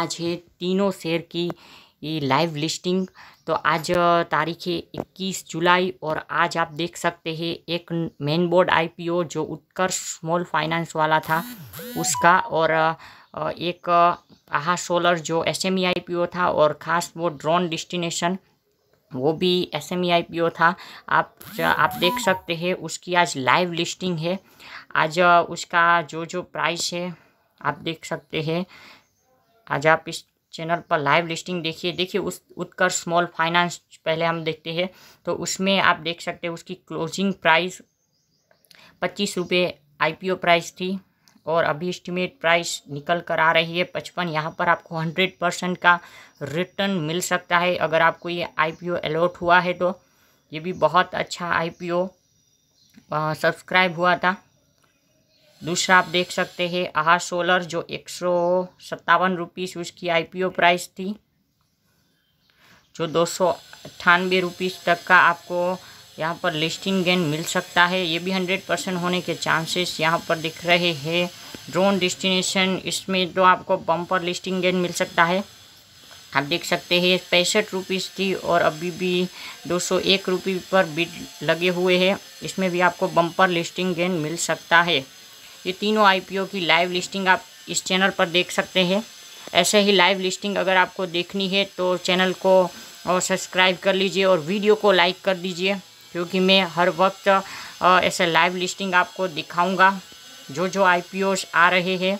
आज है तीनों शेयर की ये लाइव लिस्टिंग तो आज तारीख है इक्कीस जुलाई और आज आप देख सकते हैं एक मेन बोर्ड आईपीओ जो उत्कर्ष स्मॉल फाइनेंस वाला था उसका और एक आहा सोलर जो एसएमई आईपीओ e था और ख़ास वो ड्रोन डिस्टिनेशन वो भी एस एम e था आप आप देख सकते हैं उसकी आज लाइव लिस्टिंग है आज उसका जो जो प्राइस है आप देख सकते हैं आज आप इस चैनल पर लाइव लिस्टिंग देखिए देखिए उस उत्कर्ष स्मॉल फाइनेंस पहले हम देखते हैं तो उसमें आप देख सकते हैं उसकी क्लोजिंग प्राइस पच्चीस रुपये आई प्राइस थी और अभी एस्टिमेट प्राइस निकल कर आ रही है पचपन यहाँ पर आपको हंड्रेड परसेंट का रिटर्न मिल सकता है अगर आपको ये आईपीओ अलॉट हुआ है तो ये भी बहुत अच्छा आईपीओ सब्सक्राइब हुआ था दूसरा आप देख सकते हैं आहा सोलर जो एक सौ सत्तावन रुपीज़ उसकी आईपीओ प्राइस थी जो दो सौ रुपीज़ तक का आपको यहाँ पर लिस्टिंग गेन मिल सकता है ये भी हंड्रेड परसेंट होने के चांसेस यहाँ पर दिख रहे हैं ड्रोन डिस्टिनेशन इसमें तो आपको बम्पर लिस्टिंग गेन मिल सकता है आप देख सकते हैं पैंसठ रुपीज़ थी और अभी भी दो सौ एक पर बिड लगे हुए हैं इसमें भी आपको बम्पर लिस्टिंग गेन मिल सकता है ये तीनों आईपीओ की लाइव लिस्टिंग आप इस चैनल पर देख सकते हैं ऐसे ही लाइव लिस्टिंग अगर आपको देखनी है तो चैनल को और सब्सक्राइब कर लीजिए और वीडियो को लाइक कर दीजिए क्योंकि मैं हर वक्त ऐसे लाइव लिस्टिंग आपको दिखाऊंगा जो जो आई आ रहे हैं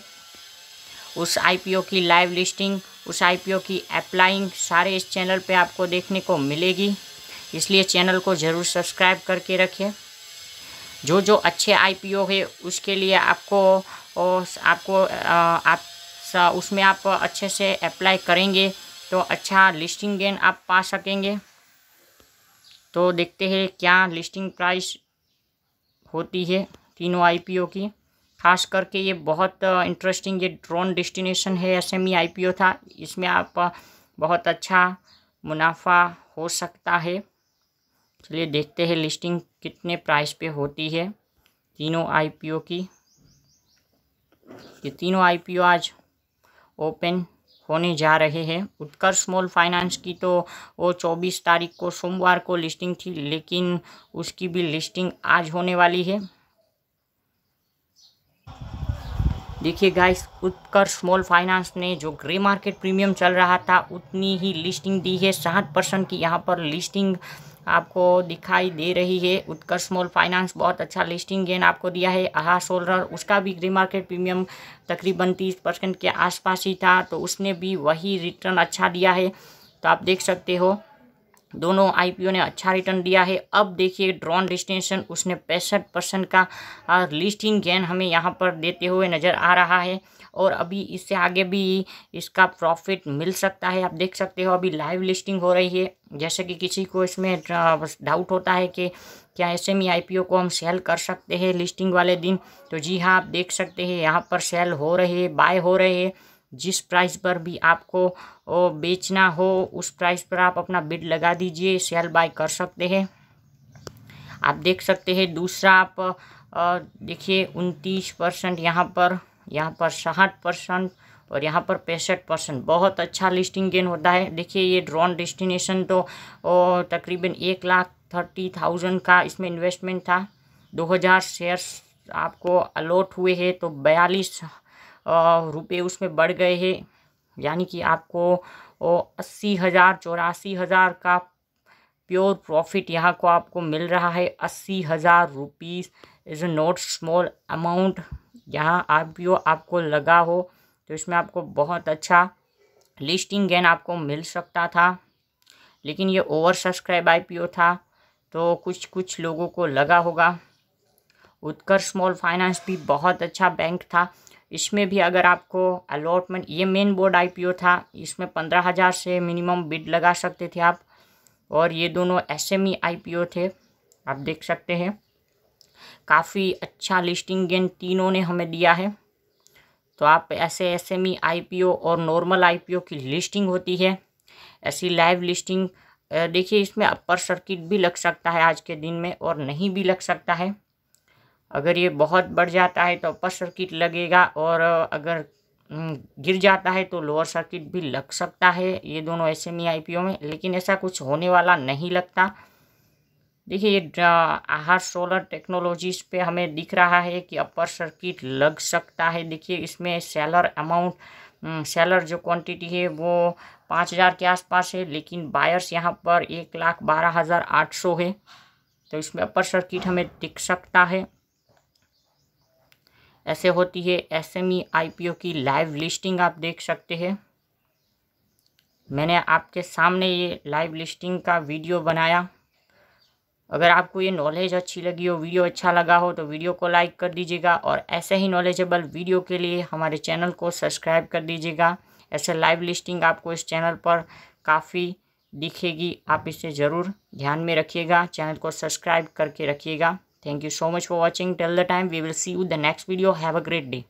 उस आई की लाइव लिस्टिंग उस आई की अप्लाइंग सारे इस चैनल पे आपको देखने को मिलेगी इसलिए चैनल को ज़रूर सब्सक्राइब करके रखें जो जो अच्छे आईपीओ है उसके लिए आपको आपको आप उसमें आप अच्छे से अप्लाई करेंगे तो अच्छा लिस्टिंग गेन आप पा सकेंगे तो देखते हैं क्या लिस्टिंग प्राइस होती है तीनों आईपीओ की खास करके ये बहुत इंटरेस्टिंग ये ड्रोन डिस्टिनेशन है एसएमई आईपीओ e था इसमें आप बहुत अच्छा मुनाफा हो सकता है चलिए देखते हैं लिस्टिंग कितने प्राइस पे होती है तीनों आईपीओ की ये तीनों आईपीओ आज ओपन होने जा रहे हैं उत्कर्ष स्मॉल फाइनेंस की तो वो 24 तारीख को सोमवार को लिस्टिंग थी लेकिन उसकी भी लिस्टिंग आज होने वाली है देखिए गाइस उत्कर्ष स्मॉल फाइनेंस ने जो ग्रे मार्केट प्रीमियम चल रहा था उतनी ही लिस्टिंग दी है सात परसेंट की यहाँ पर लिस्टिंग आपको दिखाई दे रही है उत्कर्ष स्मॉल फाइनेंस बहुत अच्छा लिस्टिंग गेन आपको दिया है आहा सोलर उसका भी ग्री मार्केट प्रीमियम तकरीबन तीस परसेंट के आसपास ही था तो उसने भी वही रिटर्न अच्छा दिया है तो आप देख सकते हो दोनों आईपीओ ने अच्छा रिटर्न दिया है अब देखिए ड्रॉन डिस्टिनेशन उसने पैंसठ परसेंट का लिस्टिंग गेन हमें यहाँ पर देते हुए नज़र आ रहा है और अभी इससे आगे भी इसका प्रॉफिट मिल सकता है आप देख सकते हो अभी लाइव लिस्टिंग हो रही है जैसे कि किसी को इसमें डाउट होता है कि क्या एस एम e को हम सेल कर सकते हैं लिस्टिंग वाले दिन तो जी हाँ आप देख सकते हैं यहाँ पर सेल हो रहे बाय हो रहे हैं जिस प्राइस पर भी आपको बेचना हो उस प्राइस पर आप अपना बिड लगा दीजिए सेल बाय कर सकते हैं आप देख सकते हैं दूसरा आप देखिए उनतीस परसेंट यहाँ पर यहाँ पर साठ परसेंट और यहाँ पर पैंसठ परसेंट बहुत अच्छा लिस्टिंग गेन होता है देखिए ये ड्रोन डेस्टिनेशन तो तकरीबन एक लाख थर्टी थाउजेंड का इसमें इन्वेस्टमेंट था दो हज़ार शेयर्स आपको अलॉट हुए हैं तो बयालीस रुपये उसमें बढ़ गए हैं यानी कि आपको अस्सी हज़ार चौरासी हज़ार का प्योर प्रॉफिट यहाँ को आपको मिल रहा है अस्सी हज़ार rupees is not small amount यहाँ आप भी आपको लगा हो तो इसमें आपको बहुत अच्छा लिस्टिंग गेन आपको मिल सकता था लेकिन ये ओवर सब्सक्राइब आई था तो कुछ कुछ लोगों को लगा होगा उत्कर्ष स्मॉल फाइनेंस भी बहुत अच्छा बैंक था इसमें भी अगर आपको अलॉटमेंट ये मेन बोर्ड आईपीओ था इसमें पंद्रह हज़ार से मिनिमम बिड लगा सकते थे आप और ये दोनों एसएमई आईपीओ e थे आप देख सकते हैं काफ़ी अच्छा लिस्टिंग गेन तीनों ने हमें दिया है तो आप ऐसे एसएमई आईपीओ e और नॉर्मल आईपीओ की लिस्टिंग होती है ऐसी लाइव लिस्टिंग देखिए इसमें अपर सर्किट भी लग सकता है आज के दिन में और नहीं भी लग सकता है अगर ये बहुत बढ़ जाता है तो अपर सर्किट लगेगा और अगर गिर जाता है तो लोअर सर्किट भी लग सकता है ये दोनों एस एम e में लेकिन ऐसा कुछ होने वाला नहीं लगता देखिए ये आहार सोलर टेक्नोलॉजीज पे हमें दिख रहा है कि अपर सर्किट लग सकता है देखिए इसमें सेलर अमाउंट सेलर जो क्वांटिटी है वो पाँच हज़ार के आसपास है लेकिन बायर्स यहाँ पर एक लाख बारह हज़ार आठ सौ है तो इसमें अपर सर्किट हमें दिख सकता है ऐसे होती है एसएमई आईपीओ e की लाइव लिस्टिंग आप देख सकते हैं मैंने आपके सामने ये लाइव लिस्टिंग का वीडियो बनाया अगर आपको ये नॉलेज अच्छी लगी हो वीडियो अच्छा लगा हो तो वीडियो को लाइक कर दीजिएगा और ऐसे ही नॉलेजेबल वीडियो के लिए हमारे चैनल को सब्सक्राइब कर दीजिएगा ऐसे लाइव लिस्टिंग आपको इस चैनल पर काफ़ी दिखेगी आप इसे ज़रूर ध्यान में रखिएगा चैनल को सब्सक्राइब करके रखिएगा Thank you so much for watching. Till the time, we will see you the next video. Have a great day.